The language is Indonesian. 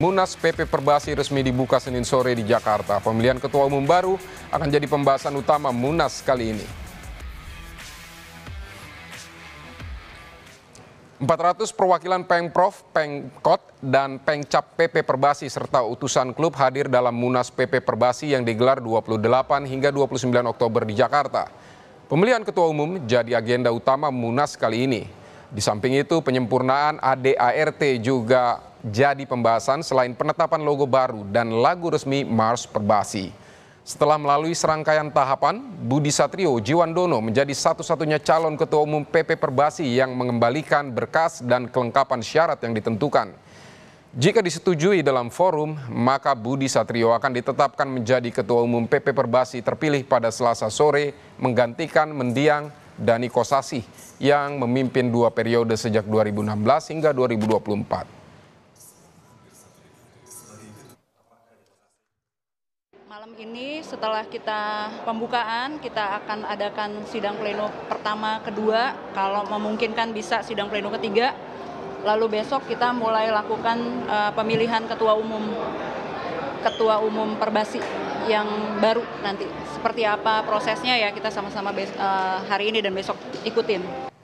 Munas PP Perbasi resmi dibuka Senin sore di Jakarta. Pemilihan ketua umum baru akan jadi pembahasan utama Munas kali ini. 400 perwakilan Pengprov, Pengkot, dan Pengcap PP Perbasi serta utusan klub hadir dalam Munas PP Perbasi yang digelar 28 hingga 29 Oktober di Jakarta. Pemilihan ketua umum jadi agenda utama Munas kali ini. Di samping itu, penyempurnaan ADART juga jadi pembahasan selain penetapan logo baru dan lagu resmi Mars Perbasi. Setelah melalui serangkaian tahapan, Budi Satrio Jiwandono menjadi satu-satunya calon ketua umum PP Perbasi yang mengembalikan berkas dan kelengkapan syarat yang ditentukan. Jika disetujui dalam forum, maka Budi Satrio akan ditetapkan menjadi ketua umum PP Perbasi terpilih pada Selasa sore menggantikan mendiang Dani Kosasi yang memimpin dua periode sejak 2016 hingga 2024. Malam ini setelah kita pembukaan, kita akan adakan sidang pleno pertama, kedua, kalau memungkinkan bisa sidang pleno ketiga. Lalu besok kita mulai lakukan uh, pemilihan ketua umum ketua umum Perbasi yang baru nanti. Seperti apa prosesnya ya kita sama-sama uh, hari ini dan besok ikutin.